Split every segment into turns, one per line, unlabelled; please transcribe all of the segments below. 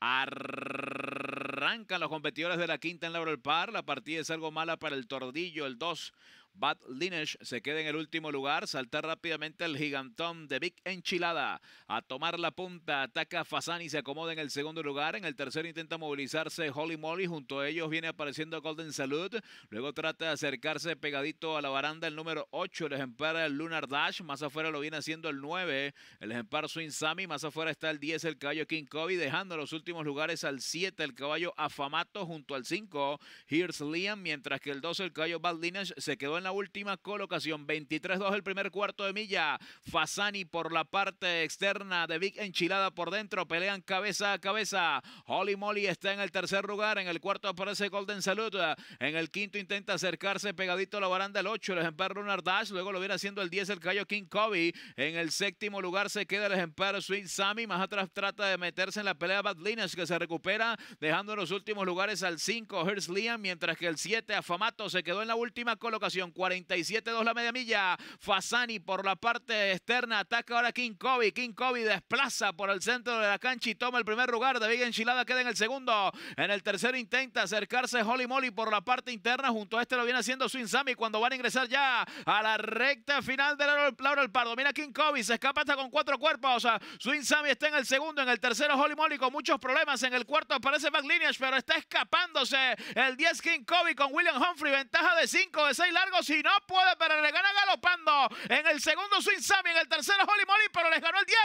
Arrancan los competidores de la quinta en la Laurel Par. La partida es algo mala para el Tordillo, el 2. Bad Linesh se queda en el último lugar. Salta rápidamente el gigantón de Big Enchilada. A tomar la punta. Ataca Fasani. Se acomoda en el segundo lugar. En el tercero intenta movilizarse Holly Molly. Junto a ellos viene apareciendo Golden Salud. Luego trata de acercarse pegadito a la baranda el número 8. El ejemplar Lunar Dash. Más afuera lo viene haciendo el 9. El ejemplar Swing Sammy. Más afuera está el 10. El caballo King Kobe. Dejando los últimos lugares al 7. El caballo Afamato. Junto al 5. Here's Liam. Mientras que el 12. El caballo Bad Lineage se quedó en la última colocación. 23-2 el primer cuarto de milla. Fasani por la parte externa de Big Enchilada por dentro. Pelean cabeza a cabeza. Holly Molly está en el tercer lugar. En el cuarto aparece Golden Salud. En el quinto intenta acercarse pegadito a la baranda el 8. El ejemplar Runner Dash. Luego lo viene haciendo el 10 el Cayo King Kobe. En el séptimo lugar se queda el ejemplar Sweet Sammy. Más atrás trata de meterse en la pelea Bad que se recupera dejando en los últimos lugares al 5 Hers Liam. Mientras que el 7 Afamato se quedó en la última colocación. 47-2 la media milla. Fasani por la parte externa ataca ahora King Kobe. King Kobe desplaza por el centro de la cancha y toma el primer lugar. David Enchilada queda en el segundo. En el tercero intenta acercarse Holly Molly por la parte interna. Junto a este lo viene haciendo Swin Sammy cuando van a ingresar ya a la recta final del Laura El Pardo. Mira King Kobe, se escapa hasta con cuatro cuerpos. O sea, Swin Sammy está en el segundo. En el tercero Holly Molly con muchos problemas. En el cuarto aparece McLeanish pero está escapándose el 10 King Kobe con William Humphrey. Ventaja de 5, de 6 largos. Si no puede, pero le gana galopando. En el segundo Swing en el tercero Holy Molly, pero les ganó el 10.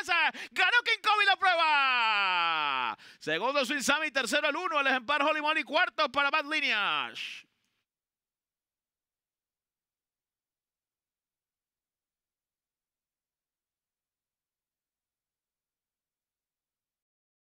Ganó King Kobe la prueba. Segundo Swing tercero el 1. El ejemplar Holy Molly, cuarto para Bad Lineage.